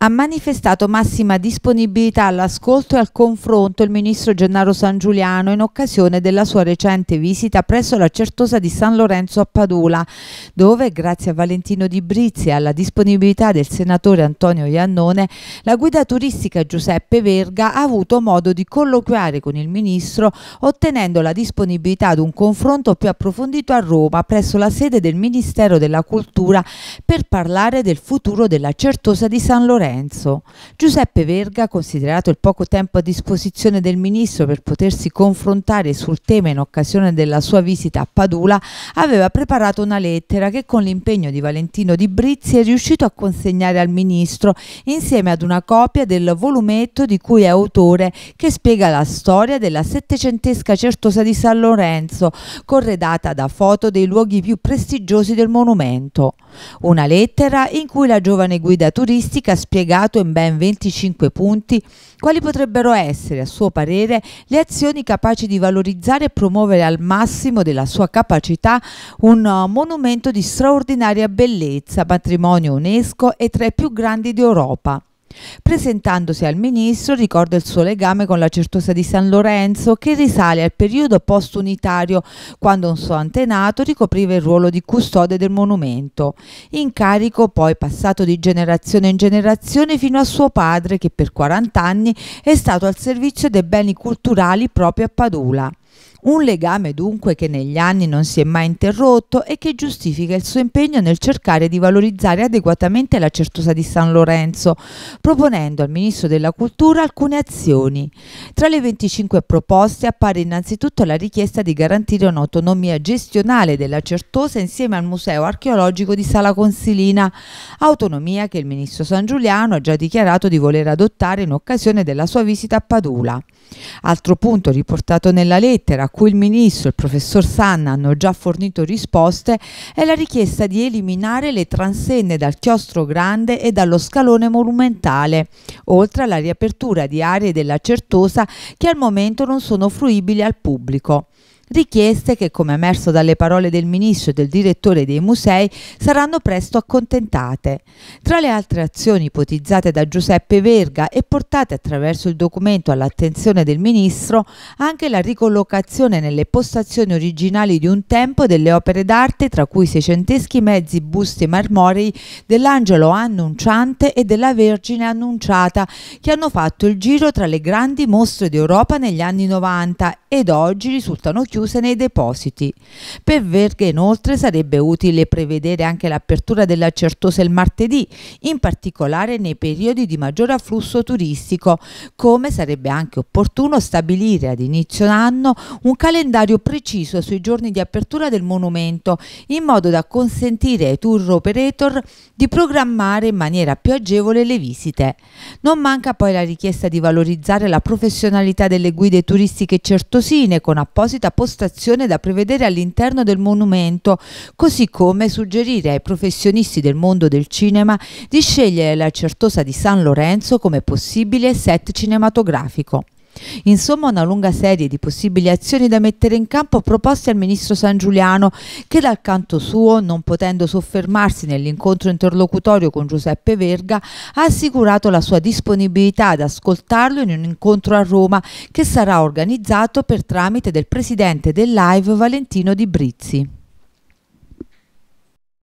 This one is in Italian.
Ha manifestato massima disponibilità all'ascolto e al confronto il ministro Gennaro San Giuliano in occasione della sua recente visita presso la Certosa di San Lorenzo a Padula, dove, grazie a Valentino Di Brizzi e alla disponibilità del senatore Antonio Iannone, la guida turistica Giuseppe Verga ha avuto modo di colloquiare con il ministro, ottenendo la disponibilità ad un confronto più approfondito a Roma presso la sede del Ministero della Cultura per parlare del futuro della Certosa di San Lorenzo Lorenzo. Giuseppe Verga, considerato il poco tempo a disposizione del ministro per potersi confrontare sul tema in occasione della sua visita a Padula, aveva preparato una lettera che con l'impegno di Valentino Di Brizzi è riuscito a consegnare al ministro insieme ad una copia del volumetto di cui è autore che spiega la storia della settecentesca certosa di San Lorenzo, corredata da foto dei luoghi più prestigiosi del monumento. Una lettera in cui la giovane guida turistica spiega spiegato in ben 25 punti quali potrebbero essere, a suo parere, le azioni capaci di valorizzare e promuovere al massimo della sua capacità un eh, monumento di straordinaria bellezza, patrimonio UNESCO e tra i più grandi d'Europa. Presentandosi al ministro ricorda il suo legame con la Certosa di San Lorenzo che risale al periodo post-unitario quando un suo antenato ricopriva il ruolo di custode del monumento, incarico poi passato di generazione in generazione fino a suo padre che per 40 anni è stato al servizio dei beni culturali proprio a Padula. Un legame dunque che negli anni non si è mai interrotto e che giustifica il suo impegno nel cercare di valorizzare adeguatamente la Certosa di San Lorenzo, proponendo al Ministro della Cultura alcune azioni. Tra le 25 proposte appare innanzitutto la richiesta di garantire un'autonomia gestionale della Certosa insieme al Museo Archeologico di Sala Consilina, autonomia che il Ministro San Giuliano ha già dichiarato di voler adottare in occasione della sua visita a Padula. Altro punto riportato nella lettera cui il ministro e il professor Sanna hanno già fornito risposte è la richiesta di eliminare le transenne dal chiostro grande e dallo scalone monumentale, oltre alla riapertura di aree della Certosa che al momento non sono fruibili al pubblico richieste che, come emerso dalle parole del ministro e del direttore dei musei, saranno presto accontentate. Tra le altre azioni ipotizzate da Giuseppe Verga e portate attraverso il documento all'attenzione del ministro, anche la ricollocazione nelle postazioni originali di un tempo delle opere d'arte, tra cui seicenteschi mezzi, busti marmorei dell'angelo annunciante e della Vergine annunciata, che hanno fatto il giro tra le grandi mostre d'Europa negli anni 90 ed oggi risultano chiuse nei depositi. Per Verga inoltre sarebbe utile prevedere anche l'apertura della Certosa il martedì, in particolare nei periodi di maggior afflusso turistico, come sarebbe anche opportuno stabilire ad inizio anno un calendario preciso sui giorni di apertura del monumento, in modo da consentire ai tour operator di programmare in maniera più agevole le visite. Non manca poi la richiesta di valorizzare la professionalità delle guide turistiche certose certosine con apposita postazione da prevedere all'interno del monumento, così come suggerire ai professionisti del mondo del cinema di scegliere la certosa di San Lorenzo come possibile set cinematografico. Insomma una lunga serie di possibili azioni da mettere in campo proposte al ministro San Giuliano, che dal canto suo, non potendo soffermarsi nell'incontro interlocutorio con Giuseppe Verga, ha assicurato la sua disponibilità ad ascoltarlo in un incontro a Roma che sarà organizzato per tramite del presidente del Live Valentino Di Brizzi.